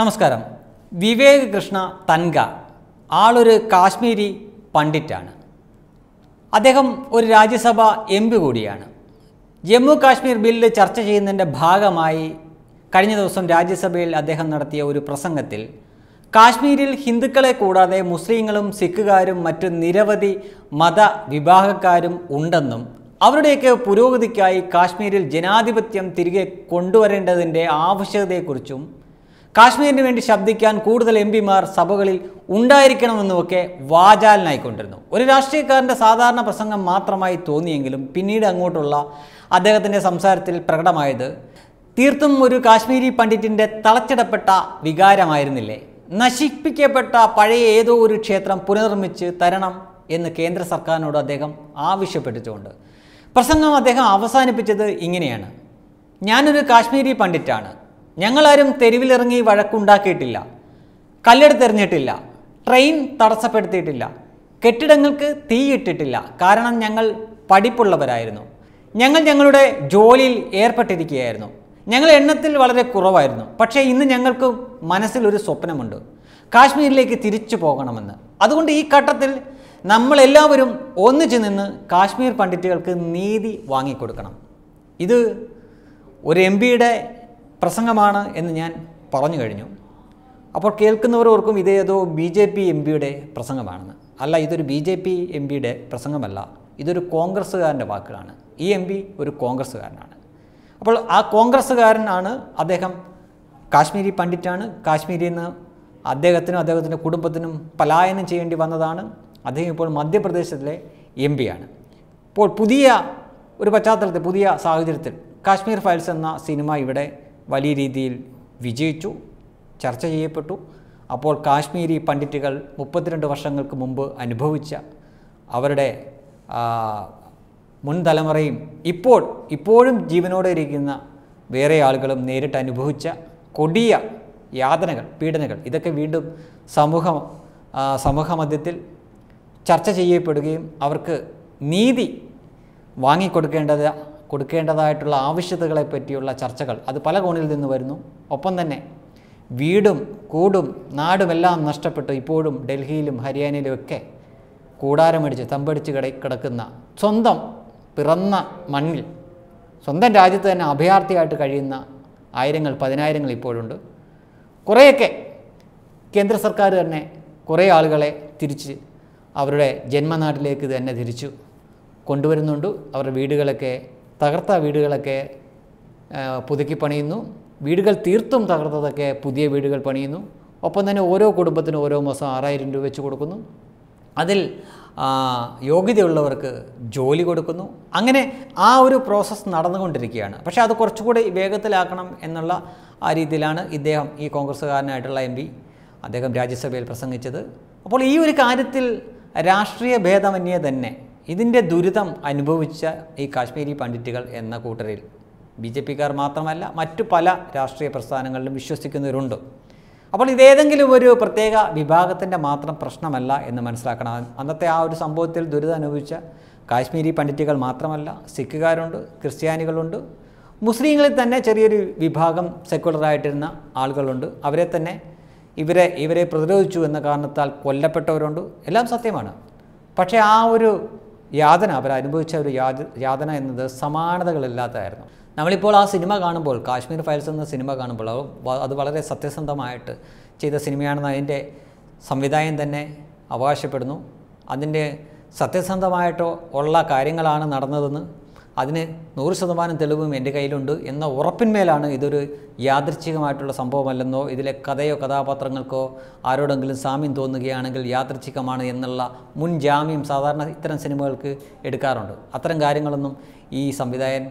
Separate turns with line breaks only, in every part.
നമസ്കാരം വിവേക് കൃഷ്ണ തൻഗ ആളൊരു കാശ്മീരി പണ്ഡിറ്റാണ് അദ്ദേഹം ഒരു രാജ്യസഭ എം പി കൂടിയാണ് ജമ്മു കാശ്മീർ ബില്ല് ചർച്ച ചെയ്യുന്നതിൻ്റെ ഭാഗമായി കഴിഞ്ഞ ദിവസം രാജ്യസഭയിൽ അദ്ദേഹം നടത്തിയ ഒരു പ്രസംഗത്തിൽ കാശ്മീരിൽ ഹിന്ദുക്കളെ കൂടാതെ മുസ്ലിങ്ങളും സിഖുകാരും മറ്റ് നിരവധി മതവിഭാഗക്കാരും ഉണ്ടെന്നും അവരുടെയൊക്കെ പുരോഗതിക്കായി കാശ്മീരിൽ ജനാധിപത്യം തിരികെ കൊണ്ടുവരേണ്ടതിൻ്റെ ആവശ്യകതയെക്കുറിച്ചും കാശ്മീരിന് വേണ്ടി ശബ്ദിക്കാൻ കൂടുതൽ എം പിമാർ സഭകളിൽ ഉണ്ടായിരിക്കണമെന്നുമൊക്കെ വാചാലനായിക്കൊണ്ടിരുന്നു ഒരു രാഷ്ട്രീയക്കാരൻ്റെ സാധാരണ പ്രസംഗം മാത്രമായി തോന്നിയെങ്കിലും പിന്നീട് അങ്ങോട്ടുള്ള അദ്ദേഹത്തിൻ്റെ സംസാരത്തിൽ പ്രകടമായത് തീർത്തും ഒരു കാശ്മീരി പണ്ഡിറ്റിൻ്റെ തളച്ചിടപ്പെട്ട വികാരമായിരുന്നില്ലേ നശിപ്പിക്കപ്പെട്ട പഴയ ഏതോ ഒരു ക്ഷേത്രം പുനർനിർമ്മിച്ച് തരണം എന്ന് കേന്ദ്ര സർക്കാരിനോട് അദ്ദേഹം ആവശ്യപ്പെട്ടിട്ടുണ്ട് പ്രസംഗം അദ്ദേഹം അവസാനിപ്പിച്ചത് ഇങ്ങനെയാണ് ഞാനൊരു കാശ്മീരി പണ്ഡിറ്റാണ് ഞങ്ങളാരും തെരുവിലിറങ്ങി വഴക്കുണ്ടാക്കിയിട്ടില്ല കല്ലെടുത്തെറിഞ്ഞിട്ടില്ല ട്രെയിൻ തടസ്സപ്പെടുത്തിയിട്ടില്ല കെട്ടിടങ്ങൾക്ക് തീയിട്ടിട്ടില്ല കാരണം ഞങ്ങൾ പഠിപ്പുള്ളവരായിരുന്നു ഞങ്ങൾ ഞങ്ങളുടെ ജോലിയിൽ ഏർപ്പെട്ടിരിക്കുകയായിരുന്നു ഞങ്ങൾ എണ്ണത്തിൽ വളരെ കുറവായിരുന്നു പക്ഷേ ഇന്ന് ഞങ്ങൾക്ക് മനസ്സിലൊരു സ്വപ്നമുണ്ട് കാശ്മീരിലേക്ക് തിരിച്ചു പോകണമെന്ന് അതുകൊണ്ട് ഈ ഘട്ടത്തിൽ നമ്മളെല്ലാവരും ഒന്നിച്ചു നിന്ന് കാശ്മീർ പണ്ഡിറ്റുകൾക്ക് നീതി വാങ്ങിക്കൊടുക്കണം ഇത് ഒരു എം പിയുടെ പ്രസംഗമാണ് എന്ന് ഞാൻ പറഞ്ഞു കഴിഞ്ഞു അപ്പോൾ കേൾക്കുന്നവരോർക്കും ഇത് ഏതോ ബി ജെ പി എം പിയുടെ പ്രസംഗമാണെന്ന് അല്ല ഇതൊരു ബി ജെ പി എം പിയുടെ പ്രസംഗമല്ല ഇതൊരു കോൺഗ്രസ്സുകാരൻ്റെ വാക്കുകളാണ് ഈ എം പി ഒരു കോൺഗ്രസ്സുകാരനാണ് അപ്പോൾ ആ കോൺഗ്രസ്സുകാരനാണ് അദ്ദേഹം കാശ്മീരി പണ്ഡിറ്റാണ് കാശ്മീരിൽ നിന്ന് അദ്ദേഹത്തിനും അദ്ദേഹത്തിൻ്റെ കുടുംബത്തിനും പലായനം ചെയ്യേണ്ടി വന്നതാണ് അദ്ദേഹം ഇപ്പോൾ മധ്യപ്രദേശത്തിലെ എം പിയാണ് ഇപ്പോൾ പുതിയ ഒരു പശ്ചാത്തലത്തിൽ പുതിയ സാഹചര്യത്തിൽ കാശ്മീർ ഫയൽസ് എന്ന സിനിമ ഇവിടെ വലിയ രീതിയിൽ വിജയിച്ചു ചർച്ച ചെയ്യപ്പെട്ടു അപ്പോൾ കാശ്മീരി പണ്ഡിറ്റുകൾ മുപ്പത്തിരണ്ട് വർഷങ്ങൾക്ക് മുമ്പ് അനുഭവിച്ച അവരുടെ മുൻ തലമുറയും ഇപ്പോൾ ഇപ്പോഴും ജീവനോടെ ഇരിക്കുന്ന വേറെ ആളുകളും നേരിട്ട് അനുഭവിച്ച കൊടിയ യാതനകൾ പീഡനകൾ ഇതൊക്കെ വീണ്ടും സമൂഹ മധ്യത്തിൽ ചർച്ച ചെയ്യപ്പെടുകയും അവർക്ക് നീതി വാങ്ങിക്കൊടുക്കേണ്ടത് കൊടുക്കേണ്ടതായിട്ടുള്ള ആവശ്യതകളെ പറ്റിയുള്ള ചർച്ചകൾ അത് പല കോണിൽ നിന്ന് വരുന്നു ഒപ്പം തന്നെ വീടും കൂടും നാടുമെല്ലാം നഷ്ടപ്പെട്ടു ഇപ്പോഴും ഡൽഹിയിലും ഹരിയാനയിലും ഒക്കെ കൂടാരമടിച്ച് തമ്പടിച്ച് കിട കിടക്കുന്ന സ്വന്തം പിറന്ന മണ്ണിൽ സ്വന്തം രാജ്യത്ത് തന്നെ അഭയാർത്ഥിയായിട്ട് കഴിയുന്ന ആയിരങ്ങൾ പതിനായിരങ്ങൾ ഇപ്പോഴുണ്ട് കുറേയൊക്കെ കേന്ദ്ര സർക്കാർ തന്നെ കുറേ ആളുകളെ തിരിച്ച് അവരുടെ ജന്മനാട്ടിലേക്ക് തന്നെ തിരിച്ചു കൊണ്ടുവരുന്നുണ്ട് അവരുടെ വീടുകളൊക്കെ തകർത്ത വീടുകളൊക്കെ പുതുക്കി പണിയുന്നു വീടുകൾ തീർത്തും തകർത്തതൊക്കെ പുതിയ വീടുകൾ പണിയുന്നു ഒപ്പം തന്നെ ഓരോ കുടുംബത്തിനും ഓരോ മാസം ആറായിരം രൂപ വെച്ച് കൊടുക്കുന്നു അതിൽ യോഗ്യതയുള്ളവർക്ക് ജോലി കൊടുക്കുന്നു അങ്ങനെ ആ ഒരു പ്രോസസ്സ് നടന്നുകൊണ്ടിരിക്കുകയാണ് പക്ഷേ അത് കുറച്ചുകൂടി വേഗത്തിലാക്കണം എന്നുള്ള ആ രീതിയിലാണ് ഇദ്ദേഹം ഈ കോൺഗ്രസ്സുകാരനായിട്ടുള്ള എം പി അദ്ദേഹം രാജ്യസഭയിൽ പ്രസംഗിച്ചത് അപ്പോൾ ഈ ഒരു കാര്യത്തിൽ രാഷ്ട്രീയ ഭേദമന്യേ തന്നെ ഇതിൻ്റെ ദുരിതം അനുഭവിച്ച ഈ കാശ്മീരി പണ്ഡിറ്റുകൾ എന്ന കൂട്ടരിൽ ബി ജെ പിക്കാർ മാത്രമല്ല മറ്റു പല രാഷ്ട്രീയ പ്രസ്ഥാനങ്ങളിലും വിശ്വസിക്കുന്നവരുണ്ട് അപ്പോൾ ഇതേതെങ്കിലും ഒരു പ്രത്യേക വിഭാഗത്തിൻ്റെ മാത്രം പ്രശ്നമല്ല എന്ന് മനസ്സിലാക്കണം അന്നത്തെ ആ ഒരു സംഭവത്തിൽ ദുരിതം അനുഭവിച്ച കാശ്മീരി പണ്ഡിറ്റുകൾ മാത്രമല്ല സിഖുകാരുണ്ട് ക്രിസ്ത്യാനികളുണ്ട് മുസ്ലിങ്ങളിൽ തന്നെ ചെറിയൊരു വിഭാഗം സെക്യുലറായിട്ടിരുന്ന ആളുകളുണ്ട് അവരെ തന്നെ ഇവരെ ഇവരെ പ്രതിരോധിച്ചു എന്ന കാരണത്താൽ കൊല്ലപ്പെട്ടവരുണ്ട് എല്ലാം സത്യമാണ് പക്ഷേ ആ ഒരു യാതന അവർ അനുഭവിച്ച ഒരു യാതന എന്നത് സമാനതകളില്ലാത്തതായിരുന്നു നമ്മളിപ്പോൾ ആ സിനിമ കാണുമ്പോൾ കാശ്മീർ ഫയൽസ് എന്ന സിനിമ കാണുമ്പോൾ അത് വളരെ സത്യസന്ധമായിട്ട് ചെയ്ത സിനിമയാണെന്ന് അതിൻ്റെ സംവിധായകൻ തന്നെ അവകാശപ്പെടുന്നു അതിൻ്റെ സത്യസന്ധമായിട്ടോ ഉള്ള കാര്യങ്ങളാണ് നടന്നതെന്ന് അതിന് നൂറ് ശതമാനം തെളിവും എൻ്റെ കയ്യിലുണ്ട് എന്ന ഉറപ്പിന്മേലാണ് ഇതൊരു യാദൃച്ഛികമായിട്ടുള്ള സംഭവമല്ലെന്നോ ഇതിലെ കഥയോ കഥാപാത്രങ്ങൾക്കോ ആരോടെങ്കിലും സാമ്യം തോന്നുകയാണെങ്കിൽ യാദൃച്ഛികമാണ് എന്നുള്ള മുൻ ജാമ്യം സാധാരണ ഇത്തരം സിനിമകൾക്ക് എടുക്കാറുണ്ട് അത്തരം കാര്യങ്ങളൊന്നും ഈ സംവിധായൻ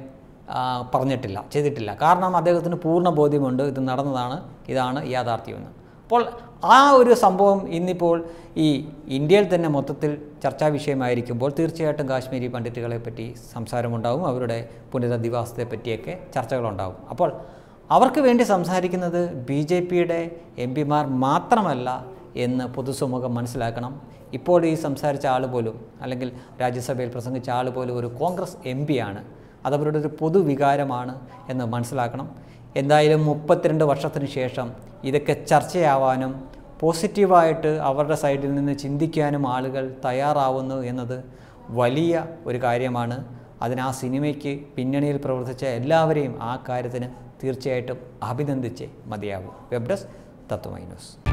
പറഞ്ഞിട്ടില്ല ചെയ്തിട്ടില്ല കാരണം അദ്ദേഹത്തിന് പൂർണ്ണ ബോധ്യമുണ്ട് ഇത് നടന്നതാണ് ഇതാണ് യാഥാർത്ഥ്യമെന്ന് അപ്പോൾ ആ ഒരു സംഭവം ഇന്നിപ്പോൾ ഈ ഇന്ത്യയിൽ തന്നെ മൊത്തത്തിൽ ചർച്ചാ വിഷയമായിരിക്കുമ്പോൾ തീർച്ചയായിട്ടും കാശ്മീരി പണ്ഡിറ്റുകളെ പറ്റി സംസാരമുണ്ടാവും അവരുടെ പുനരധിവാസത്തെ പറ്റിയൊക്കെ ചർച്ചകളുണ്ടാവും അപ്പോൾ അവർക്ക് വേണ്ടി സംസാരിക്കുന്നത് ബി ജെ പിയുടെ എം പിമാർ മാത്രമല്ല എന്ന് പൊതുസമൂഹം മനസ്സിലാക്കണം ഇപ്പോൾ ഈ സംസാരിച്ച ആൾ പോലും അല്ലെങ്കിൽ രാജ്യസഭയിൽ പ്രസംഗിച്ച ആൾ പോലും ഒരു കോൺഗ്രസ് എം പിയാണ് അതവരുടെ ഒരു പൊതുവികാരമാണ് എന്ന് മനസ്സിലാക്കണം എന്തായാലും മുപ്പത്തിരണ്ട് വർഷത്തിന് ശേഷം ഇതൊക്കെ ചർച്ചയാവാനും പോസിറ്റീവായിട്ട് അവരുടെ സൈഡിൽ നിന്ന് ചിന്തിക്കാനും ആളുകൾ തയ്യാറാവുന്നു എന്നത് വലിയ ഒരു കാര്യമാണ് അതിന് ആ സിനിമയ്ക്ക് പിന്നണിയിൽ പ്രവർത്തിച്ച എല്ലാവരെയും ആ കാര്യത്തിന് തീർച്ചയായിട്ടും അഭിനന്ദിച്ച് മതിയാകും വെബ് ഡെസ്ക്